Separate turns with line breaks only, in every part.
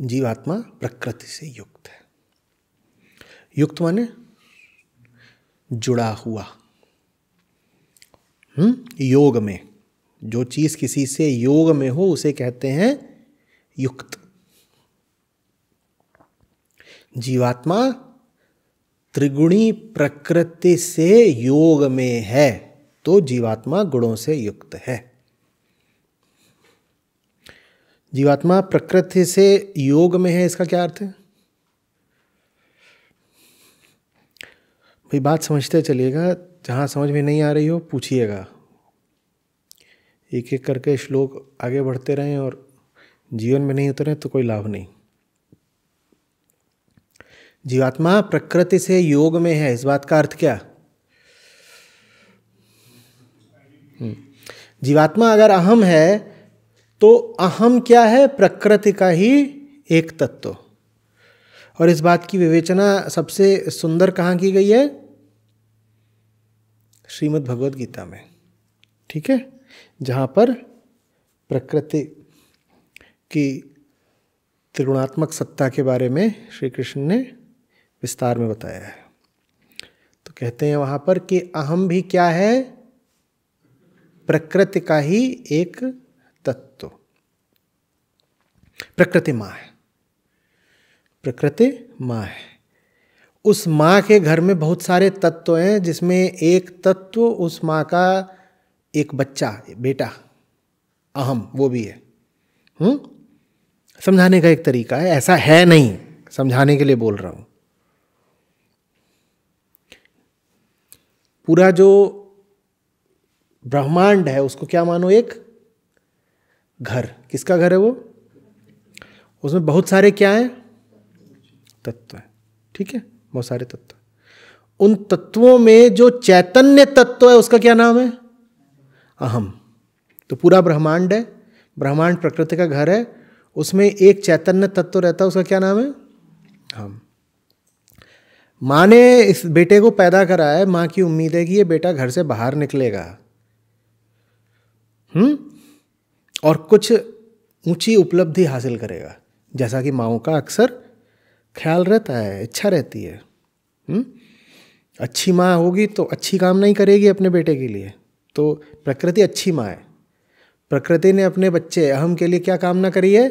जीवात्मा प्रकृति से युक्त है युक्त माने जुड़ा हुआ हम्म योग में जो चीज़ किसी से योग में हो उसे कहते हैं युक्त जीवात्मा त्रिगुणी प्रकृति से योग में है तो जीवात्मा गुणों से युक्त है जीवात्मा प्रकृति से योग में है इसका क्या अर्थ है भाई बात समझते चलिएगा जहाँ समझ में नहीं आ रही हो पूछिएगा एक एक करके श्लोक आगे बढ़ते रहें और जीवन में नहीं उतरे तो कोई लाभ नहीं जीवात्मा प्रकृति से योग में है इस बात का अर्थ क्या हम्म। जीवात्मा अगर अहम है तो अहम क्या है प्रकृति का ही एक तत्व और इस बात की विवेचना सबसे सुंदर कहाँ की गई है श्रीमद् भगवद गीता में ठीक है जहाँ पर प्रकृति की त्रिगुणात्मक सत्ता के बारे में श्री कृष्ण ने विस्तार में बताया है तो कहते हैं वहाँ पर कि अहम भी क्या है प्रकृति का ही एक प्रकृति माँ है प्रकृति माँ है उस माँ के घर में बहुत सारे तत्व हैं जिसमें एक तत्व उस माँ का एक बच्चा बेटा अहम वो भी है हुँ? हम्म? समझाने का एक तरीका है ऐसा है नहीं समझाने के लिए बोल रहा हूं पूरा जो ब्रह्मांड है उसको क्या मानो एक घर किसका घर है वो उसमें बहुत सारे क्या है तत्व है ठीक है बहुत सारे तत्व उन तत्वों में जो चैतन्य तत्व है उसका क्या नाम है अहम तो पूरा ब्रह्मांड है ब्रह्मांड प्रकृति का घर है उसमें एक चैतन्य तत्व रहता है उसका क्या नाम है हम माँ ने इस बेटे को पैदा करा है माँ की उम्मीद है कि ये बेटा घर से बाहर निकलेगा हम्म और कुछ ऊंची उपलब्धि हासिल करेगा जैसा कि माओ का अक्सर ख्याल रहता है इच्छा रहती है हुँ? हम्म? अच्छी माँ होगी तो अच्छी काम नहीं करेगी अपने बेटे के लिए तो प्रकृति अच्छी माँ है प्रकृति ने अपने बच्चे अहम के लिए क्या कामना करी है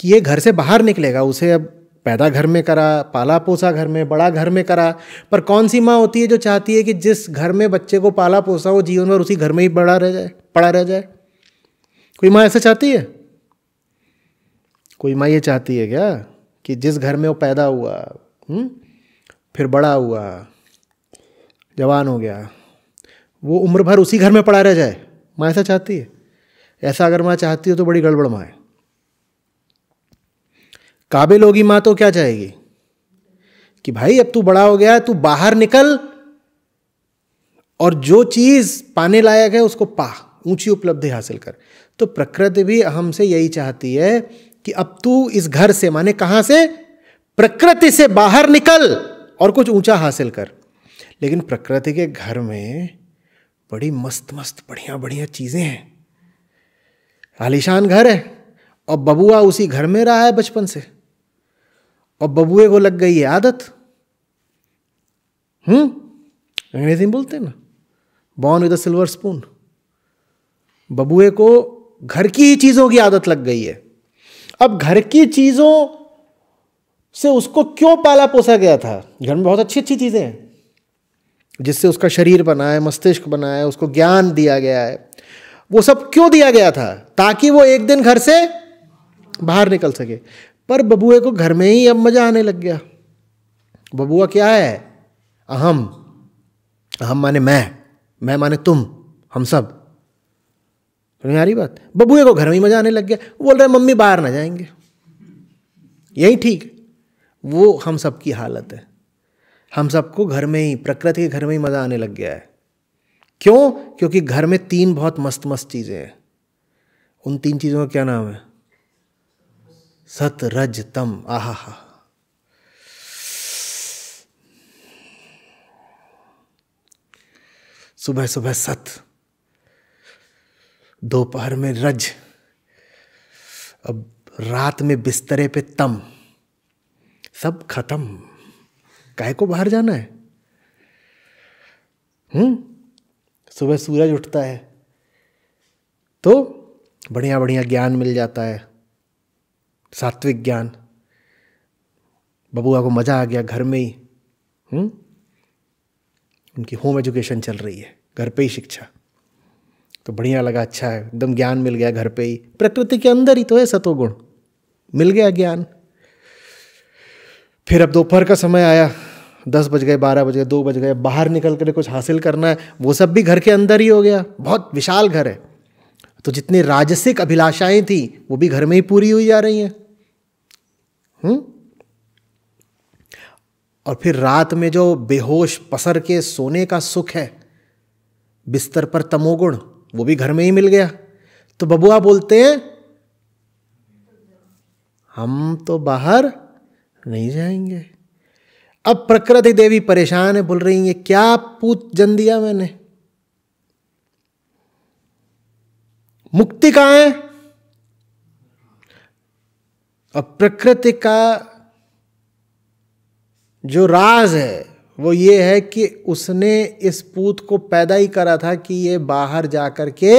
कि ये घर से बाहर निकलेगा उसे अब पैदा घर में करा पाला पोसा घर में बड़ा घर में करा पर कौन सी माँ होती है जो चाहती है कि जिस घर में बच्चे को पाला पोसा हो जीवन भर उसी घर में ही बड़ा रह जाए पड़ा रह जाए कोई माँ ऐसा चाहती है कोई माँ ये चाहती है क्या कि जिस घर में वो पैदा हुआ हुँ? हम्म, फिर बड़ा हुआ जवान हो गया वो उम्र भर उसी घर में पड़ा रह जाए माँ ऐसा चाहती है ऐसा अगर माँ चाहती हो तो बड़ी गड़बड़ माँ है काबिल होगी माँ तो क्या चाहेगी कि भाई अब तू बड़ा हो गया तू बाहर निकल और जो चीज़ पाने लायक है उसको पा ऊंची उपलब्धि हासिल कर तो प्रकृति भी हमसे यही चाहती है कि अब तू इस घर से माने कहां से प्रकृति से बाहर निकल और कुछ ऊंचा हासिल कर लेकिन प्रकृति के घर में बड़ी मस्त मस्त बढ़िया बढ़िया चीज़ें हैं आलिशान घर है और बबुआ उसी घर में रहा है बचपन से और बबुए को लग गई है आदत हम्म अंग्रेजी में बोलते हैं ना born with a silver spoon बबुए को घर की ही चीज़ों की आदत लग गई है अब घर की चीज़ों से उसको क्यों पाला पोसा गया था घर में बहुत अच्छी अच्छी चीज़ें हैं जिससे उसका शरीर बना है मस्तिष्क बना है उसको ज्ञान दिया गया है वो सब क्यों दिया गया था ताकि वो एक दिन घर से बाहर निकल सके पर बबुए को घर में ही अब मज़ा आने लग गया बबुआ क्या है अहम अहम माने मैं मैं माने तुम हम सब समझ आ रही बात बबुए को घर में मजा आने लग गया बोल रहे मम्मी बाहर ना जाएंगे यही ठीक वो हम सब की हालत है हम सबको घर में ही प्रकृति के घर में ही मज़ा आने लग गया है क्यों क्योंकि घर में तीन बहुत मस्त मस्त चीज़ें हैं उन तीन चीज़ों का क्या नाम है सत रज तम आह सुबह सुबह सत दोपहर में रज अब रात में बिस्तरे पे तम सब खत्म काहे को बाहर जाना है हम्म सुबह सूरज उठता है तो बढ़िया बढ़िया ज्ञान मिल जाता है सात्विक ज्ञान बबुआ को मज़ा आ गया घर में ही हुँ? हम्म, उनकी होम एजुकेशन चल रही है घर पे ही शिक्षा तो बढ़िया लगा अच्छा है एकदम ज्ञान मिल गया घर पे ही प्रकृति के अंदर ही तो है सतोगुण मिल गया ज्ञान फिर अब दोपहर का समय आया दस बज गए बारह बज गए दो बज गए बाहर निकल कर कुछ हासिल करना है वो सब भी घर के अंदर ही हो गया बहुत विशाल घर है तो जितनी राजसिक अभिलाषाएं थी वो भी घर में ही पूरी हुई जा रही हैं हम्म? और फिर रात में जो बेहोश पसर के सोने का सुख है बिस्तर पर तमोगुण वो भी घर में ही मिल गया तो बबुआ बोलते हैं हम तो बाहर नहीं जाएंगे अब प्रकृति देवी परेशान है बोल रही है क्या पूत जन दिया मैंने मुक्ति कहा है अब प्रकृति का जो राज है वो ये है कि उसने इस पूत को पैदा ही करा था कि ये बाहर जा कर के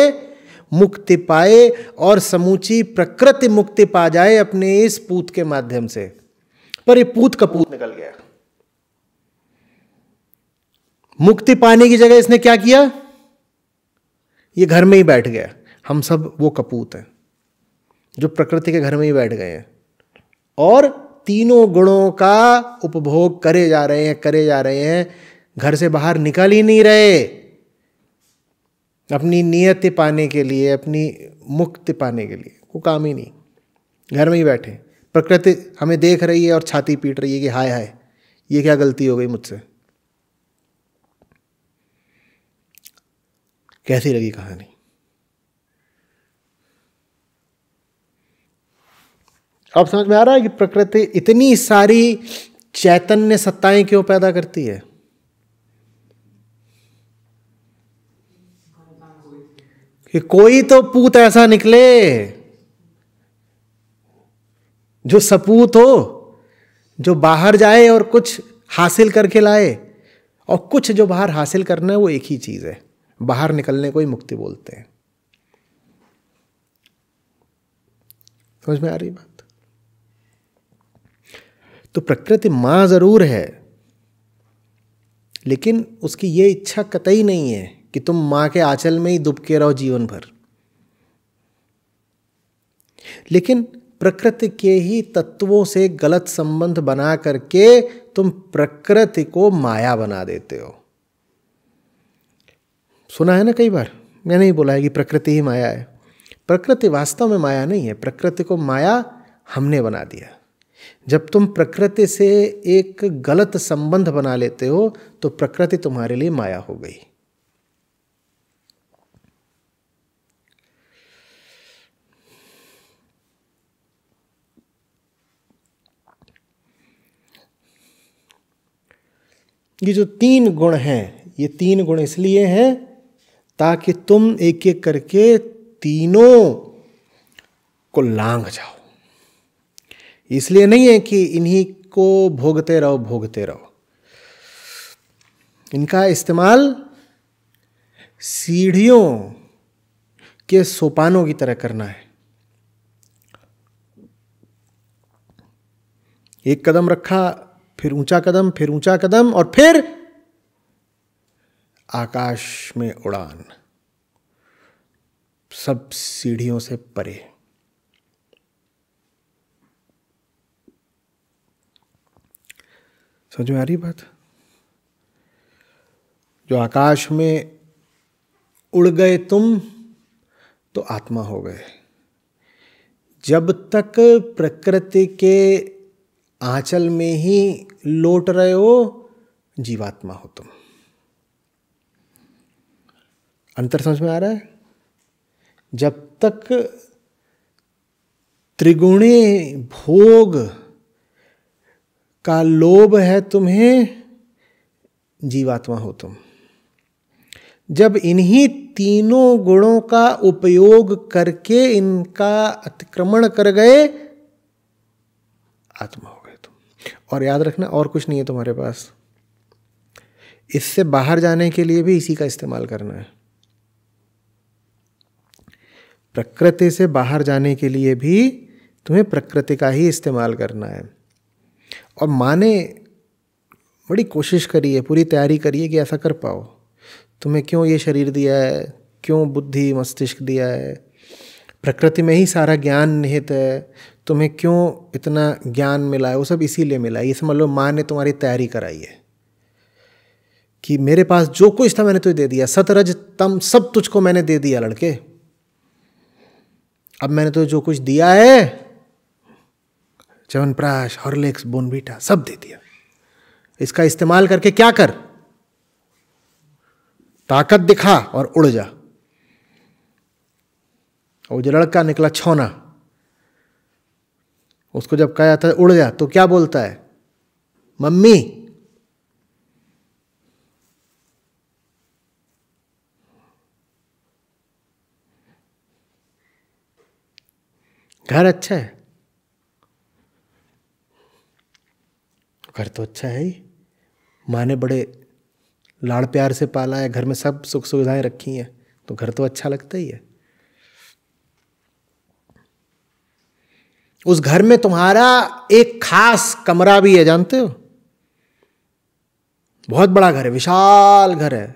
मुक्ति पाए और समूची प्रकृति मुक्ति पा जाए अपने इस पूत के माध्यम से पर ये पूत का पूत निकल गया मुक्ति पाने की जगह इसने क्या किया ये घर में ही बैठ गया हम सब वो कपूत हैं जो प्रकृति के घर में ही बैठ गए हैं और तीनों गुणों का उपभोग करे जा रहे हैं करे जा रहे हैं घर से बाहर निकल ही नहीं रहे अपनी नियति पाने के लिए अपनी मुक्ति पाने के लिए कोई काम ही नहीं घर में ही बैठे प्रकृति हमें देख रही है और छाती पीट रही है कि हाय हाय ये क्या गलती हो गई मुझसे कैसी लगी कहानी अब समझ में आ रहा है कि प्रकृति इतनी सारी चैतन्य सत्ताएं क्यों पैदा करती है कि कोई तो पूत ऐसा निकले जो सपूत हो जो बाहर जाए और कुछ हासिल करके लाए और कुछ जो बाहर हासिल करना है वो एक ही चीज़ है बाहर निकलने को ही मुक्ति बोलते हैं समझ में आ रही बात तो प्रकृति माँ ज़रूर है लेकिन उसकी ये इच्छा कतई नहीं है कि तुम माँ के आंचल में ही दुबके रहो जीवन भर लेकिन प्रकृति के ही तत्वों से गलत संबंध बना करके तुम प्रकृति को माया बना देते हो सुना है ना कई बार मैंने ही बोला है कि प्रकृति ही माया है प्रकृति वास्तव में माया नहीं है प्रकृति को माया हमने बना दिया जब तुम प्रकृति से एक गलत संबंध बना लेते हो तो प्रकृति तुम्हारे लिए माया हो गई ये जो तीन गुण हैं ये तीन गुण इसलिए हैं ताकि तुम एक एक करके तीनों को लांग जाओ इसलिए नहीं है कि इन्हीं को भोगते रहो भोगते रहो इनका इस्तेमाल सीढ़ियों के सोपानों की तरह करना है एक कदम रखा फिर ऊंचा कदम फिर ऊंचा कदम और फिर आकाश में उड़ान सब सीढ़ियों से परे समझ में आ रही बात जो आकाश में उड़ गए तुम तो आत्मा हो गए जब तक प्रकृति के आंचल में ही लौट रहे हो जीवात्मा हो तुम अंतर समझ में आ रहा है जब तक त्रिगुणी भोग का लोभ है तुम्हें जीवात्मा हो तुम जब इन्हीं तीनों गुणों का उपयोग करके इनका अतिक्रमण कर गए आत्मा हो गए तुम और याद रखना और कुछ नहीं है तुम्हारे पास इससे बाहर जाने के लिए भी इसी का इस्तेमाल करना है प्रकृति से बाहर जाने के लिए भी तुम्हें प्रकृति का ही इस्तेमाल करना है और माँ ने बड़ी कोशिश करी है पूरी तैयारी करी है कि ऐसा कर पाओ तुम्हें क्यों ये शरीर दिया है क्यों बुद्धि मस्तिष्क दिया है प्रकृति में ही सारा ज्ञान निहित है तुम्हें क्यों इतना ज्ञान मिला है वो सब इसीलिए मिला है ये समझ लो माँ ने तुम्हारी तैयारी कराई है कि मेरे पास जो कुछ था मैंने तुझे दे दिया सतरज तम सब तुझको मैंने दे दिया लड़के अब मैंने तुझे जो कुछ दिया है च्यवनप्राश हॉर्लिक्स बोनबीटा सब दे दिया इसका इस्तेमाल करके क्या कर ताकत दिखा और उड़ जा और जो लड़का निकला छोना उसको जब कहा जाता है उड़ जा तो क्या बोलता है मम्मी घर अच्छा है घर तो अच्छा है ही माँ ने बड़े लाड़ प्यार से पाला है घर में सब सुख सुविधाएं रखी हैं तो घर तो अच्छा लगता ही है उस घर में तुम्हारा एक खास कमरा भी है जानते हो बहुत बड़ा घर है विशाल घर है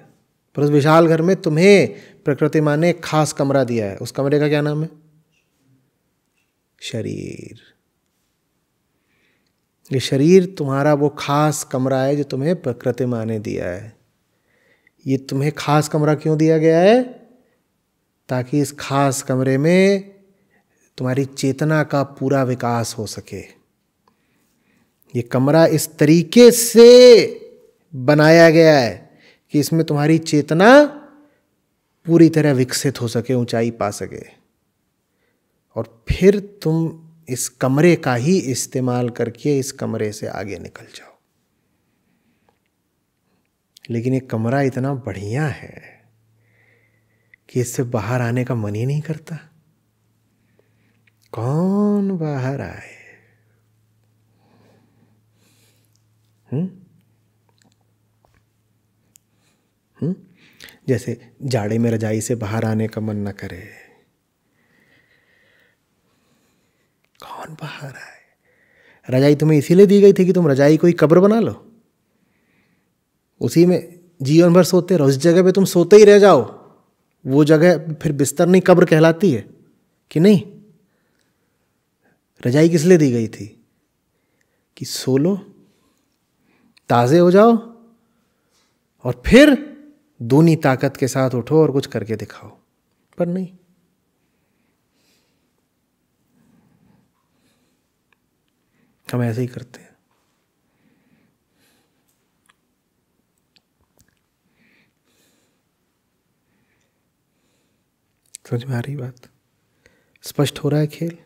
पर उस विशाल घर में तुम्हें प्रकृति माँ ने एक खास कमरा दिया है उस कमरे का क्या नाम है शरीर ये शरीर तुम्हारा वो खास कमरा है जो तुम्हें प्रकृति माँ ने दिया है ये तुम्हें खास कमरा क्यों दिया गया है ताकि इस खास कमरे में तुम्हारी चेतना का पूरा विकास हो सके ये कमरा इस तरीके से बनाया गया है कि इसमें तुम्हारी चेतना पूरी तरह विकसित हो सके ऊंचाई पा सके और फिर तुम इस कमरे का ही इस्तेमाल करके इस कमरे से आगे निकल जाओ लेकिन ये कमरा इतना बढ़िया है कि इससे बाहर आने का मन ही नहीं करता कौन बाहर आए हम्म, हम्म? जैसे जाड़े में रजाई से बाहर आने का मन ना करे कौन बाहर आए रजाई तुम्हें इसीलिए दी गई थी कि तुम रजाई कोई कब्र बना लो उसी में जीवन भर सोते रहो उस जगह पे तुम सोते ही रह जाओ वो जगह फिर बिस्तर नहीं कब्र कहलाती है कि नहीं रजाई किस लिए दी गई थी कि सो लो ताज़े हो जाओ और फिर दूनी ताकत के साथ उठो और कुछ करके दिखाओ पर नहीं हम ऐसे ही करते हैं समझ में आ रही बात स्पष्ट हो रहा है खेल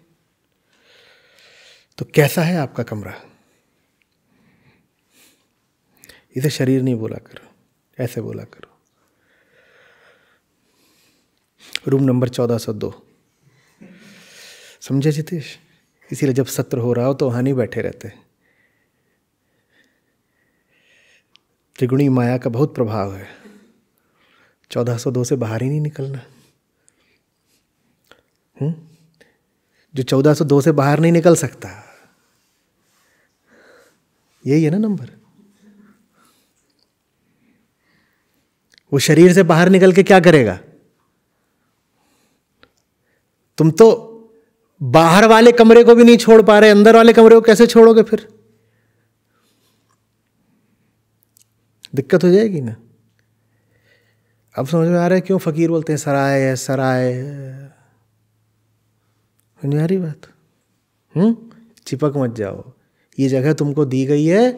तो कैसा है आपका कमरा इसे शरीर नहीं बोला करो ऐसे बोला करो रूम नंबर चौदह सौ दो समझे जितेश इसीलिए जब सत्र हो रहा हो तो वहाँ नहीं बैठे रहते त्रिगुणी माया का बहुत प्रभाव है 1402 से बाहर ही नहीं निकलना हुँ? हम्म? जो 1402 से बाहर नहीं निकल सकता यही है ना नंबर वो शरीर से बाहर निकल के क्या करेगा तुम तो बाहर वाले कमरे को भी नहीं छोड़ पा रहे अंदर वाले कमरे को कैसे छोड़ोगे फिर दिक्कत हो जाएगी ना अब समझ में आ रहा है क्यों फकीर बोलते हैं सराय है सराय समझ में आ रही बात हम्म चिपक मत जाओ ये जगह तुमको दी गई है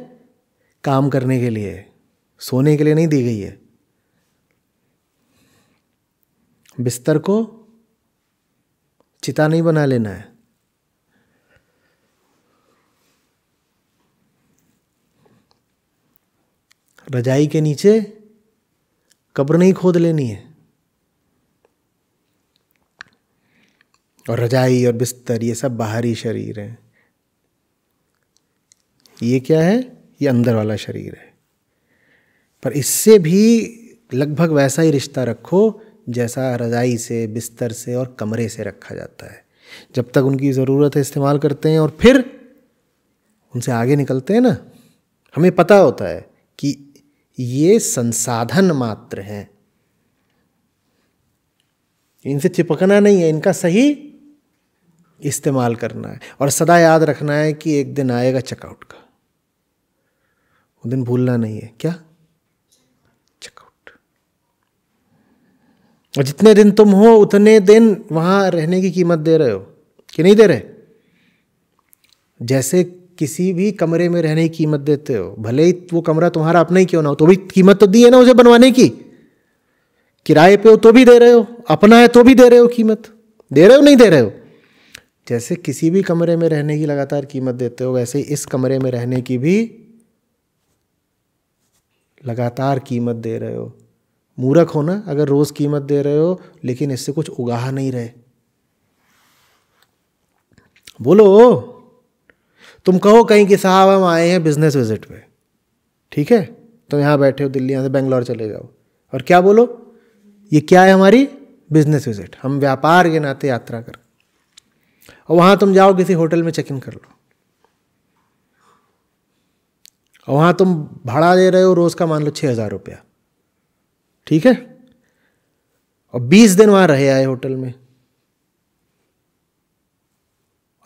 काम करने के लिए सोने के लिए नहीं दी गई है बिस्तर को चिता नहीं बना लेना है रजाई के नीचे कब्र नहीं खोद लेनी है और रजाई और बिस्तर ये सब बाहरी शरीर है ये क्या है ये अंदर वाला शरीर है पर इससे भी लगभग वैसा ही रिश्ता रखो जैसा रज़ाई से बिस्तर से और कमरे से रखा जाता है जब तक उनकी ज़रूरत है इस्तेमाल करते हैं और फिर उनसे आगे निकलते हैं ना हमें पता होता है कि ये संसाधन मात्र हैं इनसे चिपकना नहीं है इनका सही इस्तेमाल करना है और सदा याद रखना है कि एक दिन आएगा चेकआउट का वो दिन भूलना नहीं है क्या जितने दिन तुम हो उतने दिन वहाँ रहने की कीमत दे रहे हो कि नहीं दे रहे जैसे किसी भी कमरे में रहने की कीमत देते हो भले ही वो कमरा तुम्हारा अपना ही क्यों ना हो तो भी कीमत तो दी है ना उसे बनवाने की किराए पे हो तो भी दे रहे हो अपना है तो भी दे रहे हो कीमत दे रहे हो नहीं दे रहे हो जैसे किसी भी कमरे में रहने की लगातार कीमत देते हो वैसे ही इस कमरे में रहने की भी लगातार कीमत दे रहे हो मूरख हो ना अगर रोज़ कीमत दे रहे हो लेकिन इससे कुछ उगाह नहीं रहे बोलो तुम कहो कहीं कि साहब हम आए हैं बिजनेस विजिट पे ठीक है तुम यहां बैठे हो दिल्ली यहां से बेंगलोर चले जाओ और क्या बोलो ये क्या है हमारी बिजनेस विजिट हम व्यापार के नाते यात्रा कर और वहां तुम जाओ किसी होटल में चेक इन कर लो और वहां तुम भाड़ा दे रहे हो रोज़ का मान लो छः हज़ार रुपया ठीक है और बीस दिन वहां रहे आए होटल में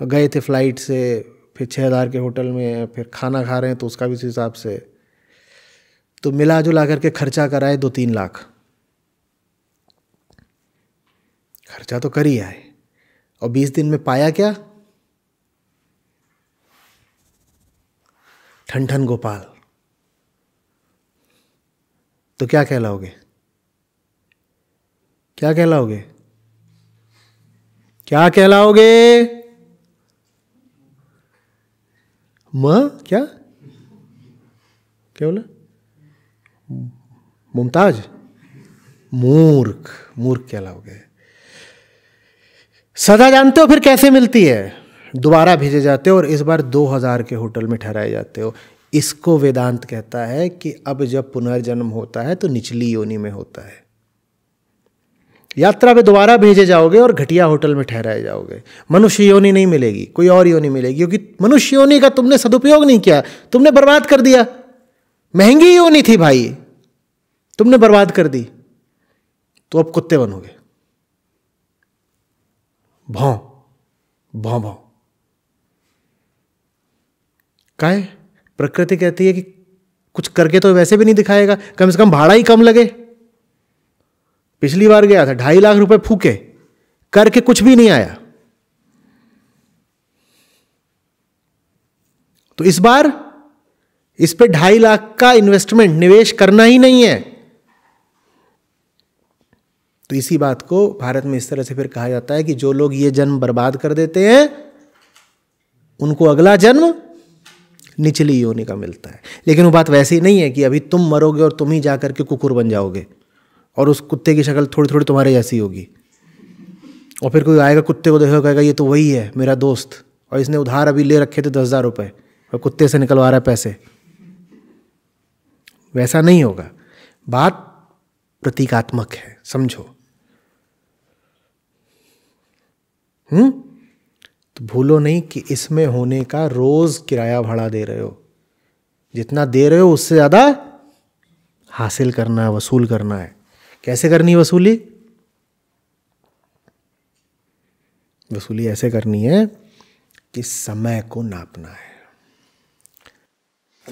गए थे फ्लाइट से फिर छः हज़ार के होटल में फिर खाना खा रहे हैं तो उसका भी उस हिसाब से तो मिला जुला करके खर्चा कराए दो तीन लाख खर्चा तो कर ही आए और बीस दिन में पाया क्या ठन ठन गोपाल तो क्या कहलाओगे क्या कहलाओगे क्या कहलाओगे म क्या क्या बोला मुमताज मूर्ख मूर्ख कहलाओगे सदा जानते हो फिर कैसे मिलती है दोबारा भेजे जाते हो और इस बार 2000 के होटल में ठहराए जाते हो इसको वेदांत कहता है कि अब जब पुनर्जन्म होता है तो निचली योनि में होता है यात्रा पे दोबारा भेजे जाओगे और घटिया होटल में ठहराए जाओगे मनुष्य योनि नहीं मिलेगी कोई और योनि मिलेगी क्योंकि मनुष्य योनि का तुमने सदुपयोग नहीं किया तुमने बर्बाद कर दिया महंगी योनि थी भाई तुमने बर्बाद कर दी तो अब कुत्ते बनोगे भौ भौ भौ का प्रकृति कहती है कि कुछ करके तो वैसे भी नहीं दिखाएगा कम से कम भाड़ा ही कम लगे पिछली बार गया था ढाई लाख रुपए फूके करके कुछ भी नहीं आया तो इस बार इस पे ढाई लाख का इन्वेस्टमेंट निवेश करना ही नहीं है तो इसी बात को भारत में इस तरह से फिर कहा जाता है कि जो लोग ये जन्म बर्बाद कर देते हैं उनको अगला जन्म निचली योनि का मिलता है लेकिन वो बात वैसी नहीं है कि अभी तुम मरोगे और तुम ही जाकर के कुकुर बन जाओगे और उस कुत्ते की शक्ल थोड़ी थोड़ी तुम्हारे जैसी होगी और फिर कोई आएगा कुत्ते को देखेगा कहेगा ये तो वही है मेरा दोस्त और इसने उधार अभी ले रखे थे दस हज़ार रुपये और कुत्ते से निकलवा रहा है पैसे वैसा नहीं होगा बात प्रतीकात्मक है समझो हम्म तो भूलो नहीं कि इसमें होने का रोज किराया भाड़ा दे रहे हो जितना दे रहे हो उससे ज़्यादा हासिल करना है वसूल करना है कैसे करनी वसूली वसूली ऐसे करनी है कि समय को नापना है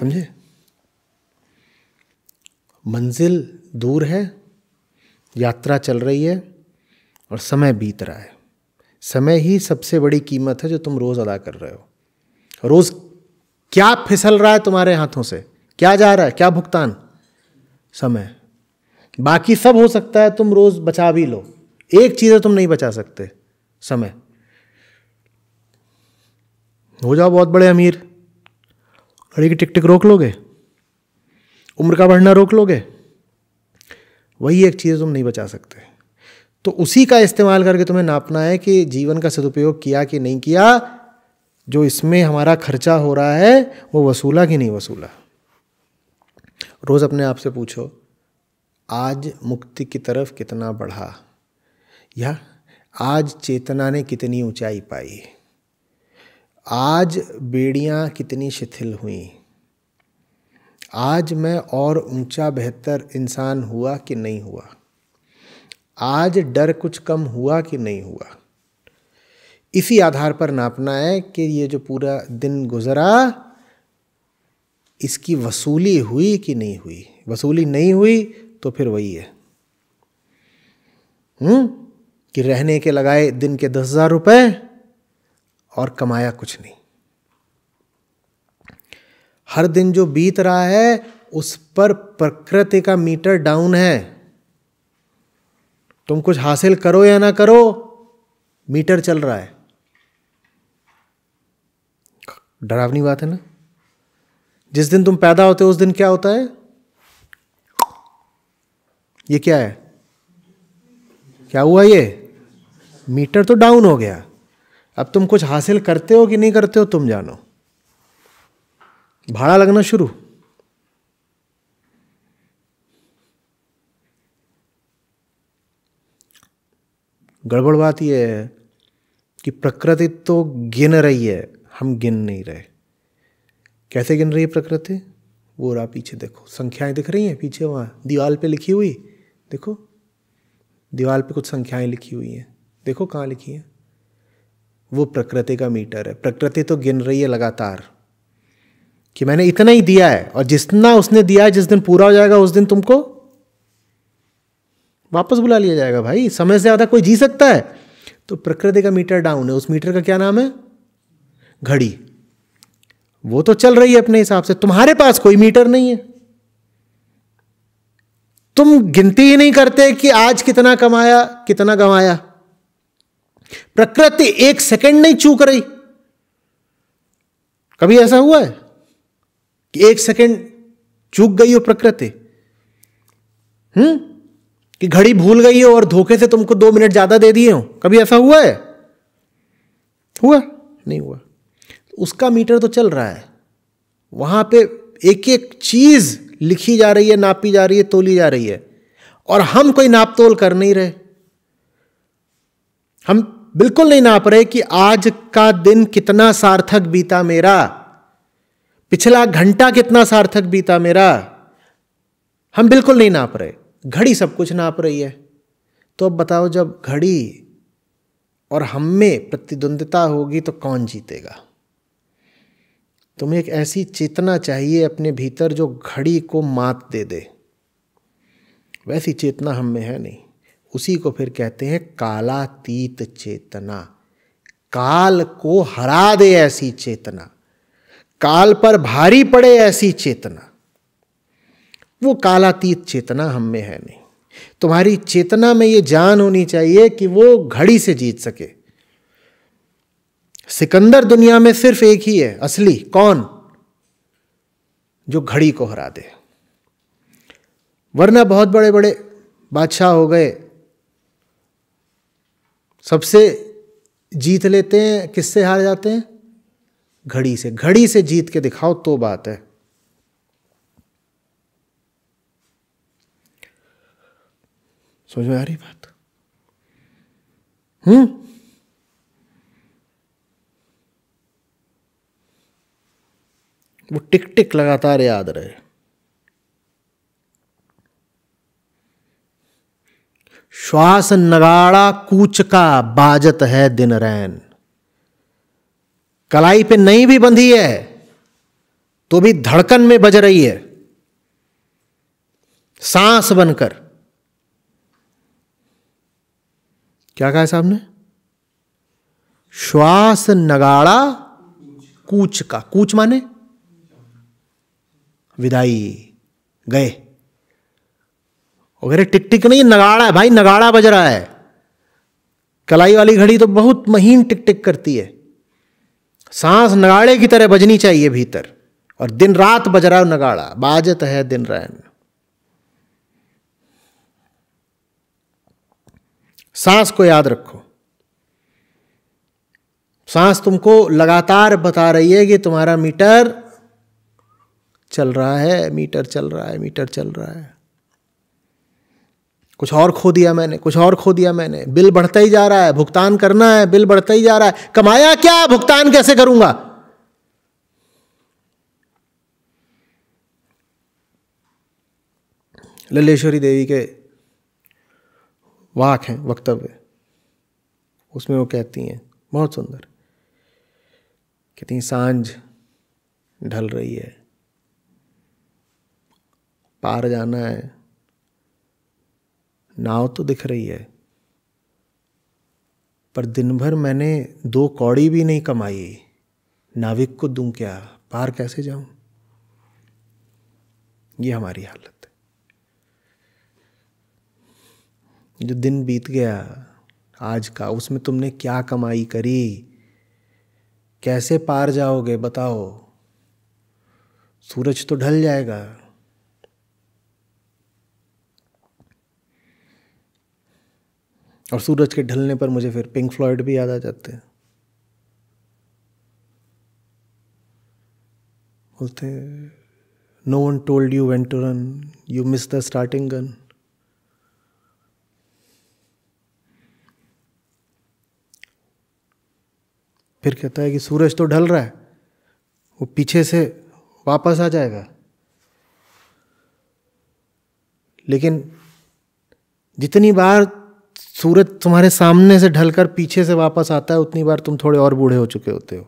समझे मंजिल दूर है यात्रा चल रही है और समय बीत रहा है समय ही सबसे बड़ी कीमत है जो तुम रोज़ अदा कर रहे हो रोज़ क्या फिसल रहा है तुम्हारे हाथों से क्या जा रहा है क्या भुगतान समय बाकी सब हो सकता है तुम रोज़ बचा भी लो एक चीज़ तुम नहीं बचा सकते समय हो जाओ बहुत बड़े अमीर घड़ी की टिक टिक रोक लोगे उम्र का बढ़ना रोक लोगे वही एक चीज़ तुम नहीं बचा सकते तो उसी का इस्तेमाल करके तुम्हें नापना है कि जीवन का सदुपयोग किया कि नहीं किया जो इसमें हमारा खर्चा हो रहा है वो वसूला कि नहीं वसूला रोज़ अपने आप से पूछो आज मुक्ति की तरफ कितना बढ़ा या आज चेतना ने कितनी ऊंचाई पाई आज बेड़ियां कितनी शिथिल हुई आज मैं और ऊंचा बेहतर इंसान हुआ कि नहीं हुआ आज डर कुछ कम हुआ कि नहीं हुआ इसी आधार पर नापना है कि ये जो पूरा दिन गुजरा इसकी वसूली हुई कि नहीं हुई वसूली नहीं हुई तो फिर वही है हुँ? हम्म? कि रहने के लगाए दिन के दस हजार रुपए और कमाया कुछ नहीं हर दिन जो बीत रहा है उस पर प्रकृति का मीटर डाउन है तुम कुछ हासिल करो या ना करो मीटर चल रहा है डरावनी बात है ना जिस दिन तुम पैदा होते हो उस दिन क्या होता है ये क्या है क्या हुआ ये मीटर तो डाउन हो गया अब तुम कुछ हासिल करते हो कि नहीं करते हो तुम जानो भाड़ा लगना शुरू गड़बड़ बात यह है कि प्रकृति तो गिन रही है हम गिन नहीं रहे कैसे गिन रही है प्रकृति वो रहा पीछे देखो संख्याएं दिख रही हैं पीछे वहां दीवार पे लिखी हुई देखो दीवार पे कुछ संख्याएं लिखी हुई हैं देखो कहाँ लिखी हैं वो प्रकृति का मीटर है प्रकृति तो गिन रही है लगातार कि मैंने इतना ही दिया है और जितना उसने दिया है जिस दिन पूरा हो जाएगा उस दिन तुमको वापस बुला लिया जाएगा भाई समय से ज़्यादा कोई जी सकता है तो प्रकृति का मीटर डाउन है उस मीटर का क्या नाम है घड़ी वो तो चल रही है अपने हिसाब से तुम्हारे पास कोई मीटर नहीं है तुम गिनती ही नहीं करते कि आज कितना कमाया कितना गंवाया प्रकृति एक सेकंड नहीं चूक रही कभी ऐसा हुआ है कि एक सेकंड चूक गई हो प्रकृति हम्म कि घड़ी भूल गई हो और धोखे से तुमको दो मिनट ज्यादा दे दिए हो कभी ऐसा हुआ है हुआ नहीं हुआ उसका मीटर तो चल रहा है वहां पे एक एक चीज़ लिखी जा रही है नापी जा रही है तोली जा रही है और हम कोई नाप तोल कर नहीं रहे हम बिल्कुल नहीं नाप रहे कि आज का दिन कितना सार्थक बीता मेरा पिछला घंटा कितना सार्थक बीता मेरा हम बिल्कुल नहीं नाप रहे घड़ी सब कुछ नाप रही है तो अब बताओ जब घड़ी और हम में प्रतिद्वंदता होगी तो कौन जीतेगा तुम्हें एक ऐसी चेतना चाहिए अपने भीतर जो घड़ी को मात दे दे वैसी चेतना हम में है नहीं उसी को फिर कहते हैं कालातीत चेतना काल को हरा दे ऐसी चेतना काल पर भारी पड़े ऐसी चेतना वो कालातीत चेतना हम में है नहीं तुम्हारी चेतना में ये जान होनी चाहिए कि वो घड़ी से जीत सके सिकंदर दुनिया में सिर्फ एक ही है असली कौन जो घड़ी को हरा दे वरना बहुत बड़े बड़े बादशाह हो गए सबसे जीत लेते हैं किससे हार जाते हैं घड़ी से घड़ी से जीत के दिखाओ तो बात है समझ में आ रही बात हम्म वो टिक टिक लगातार याद रहे श्वास नगाड़ा कूच का बाजत है दिन रैन कलाई पे नहीं भी बंधी है तो भी धड़कन में बज रही है सांस बनकर क्या कहा साहब ने श्वास नगाड़ा कूच का कूच माने विदाई गए और टिक टिक नहीं नगाड़ा है भाई नगाड़ा बज रहा है कलाई वाली घड़ी तो बहुत महीन टिक टिक करती है सांस नगाड़े की तरह बजनी चाहिए भीतर और दिन रात बज रहा नगाड़ा बाजत है दिन रैन सांस को याद रखो सांस तुमको लगातार बता रही है कि तुम्हारा मीटर चल रहा है मीटर चल रहा है मीटर चल रहा है कुछ और खो दिया मैंने कुछ और खो दिया मैंने बिल बढ़ता ही जा रहा है भुगतान करना है बिल बढ़ता ही जा रहा है कमाया क्या भुगतान कैसे करूंगा ललेश्वरी देवी के वाक हैं वक्तव्य उसमें वो कहती हैं बहुत सुंदर कितनी सांझ ढल रही है पार जाना है नाव तो दिख रही है पर दिन भर मैंने दो कौड़ी भी नहीं कमाई नाविक को दूं क्या पार कैसे जाऊं ये हमारी हालत है जो दिन बीत गया आज का उसमें तुमने क्या कमाई करी कैसे पार जाओगे बताओ सूरज तो ढल जाएगा और सूरज के ढलने पर मुझे फिर पिंक फ्लॉयड भी याद आ जाते हैं बोलते no one told you went to run you miss the starting gun फिर कहता है कि सूरज तो ढल रहा है वो पीछे से वापस आ जाएगा लेकिन जितनी बार सूरज तुम्हारे सामने से ढलकर पीछे से वापस आता है उतनी बार तुम थोड़े और बूढ़े हो चुके होते हो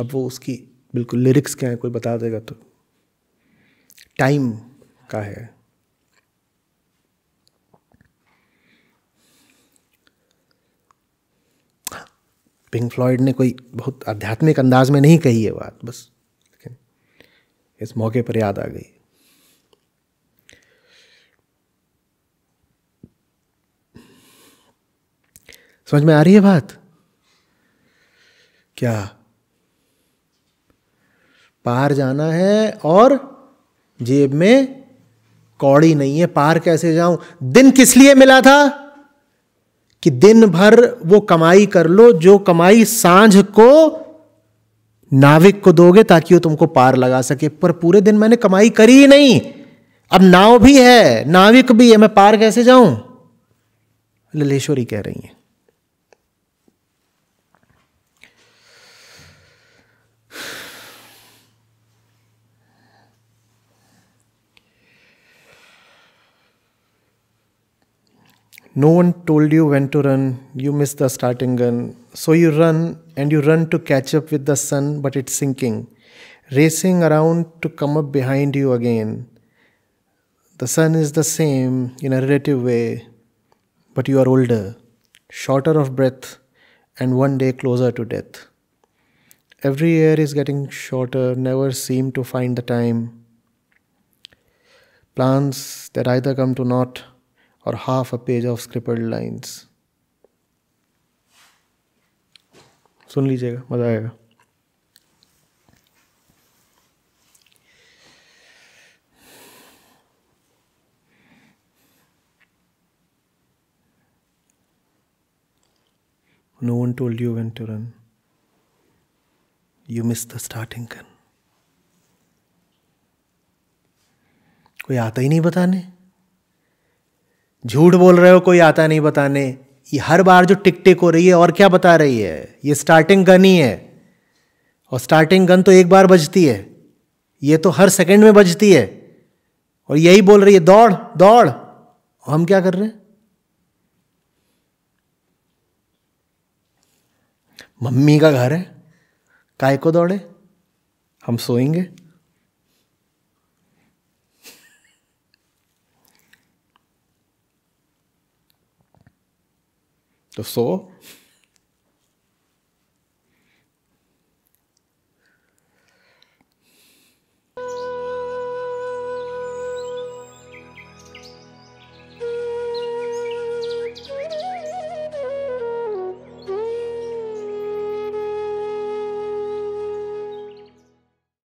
अब वो उसकी बिल्कुल लिरिक्स क्या है कोई बता देगा तो टाइम का है पिंक फ्लॉयड ने कोई बहुत आध्यात्मिक अंदाज में नहीं कही है बात बस लेकिन इस मौके पर याद आ गई समझ में आ रही है बात क्या पार जाना है और जेब में कौड़ी नहीं है पार कैसे जाऊं दिन किस लिए मिला था कि दिन भर वो कमाई कर लो जो कमाई सांझ को नाविक को दोगे ताकि वो तुमको पार लगा सके पर पूरे दिन मैंने कमाई करी ही नहीं अब नाव भी है नाविक भी है मैं पार कैसे जाऊं ललेश्वरी कह रही है no one told you when to run you miss the starting gun so you run and you run to catch up with the sun but it's sinking racing around to come up behind you again the sun is the same in a relative way but you are older shorter of breath and one day closer to death every year is getting shorter never seem to find the time plans that either come to naught or half a page of scribbled lines. सुन लीजिएगा मज़ा आएगा No one told you when to run. You missed the starting gun. कोई आता ही नहीं बताने झूठ बोल रहे हो कोई आता नहीं बताने ये हर बार जो टिक टिक हो रही है और क्या बता रही है ये स्टार्टिंग गन ही है और स्टार्टिंग गन तो एक बार बजती है ये तो हर सेकंड में बजती है और यही बोल रही है दौड़ दौड़ हम क्या कर रहे हैं मम्मी का घर है काय को दौड़े हम सोएंगे do sol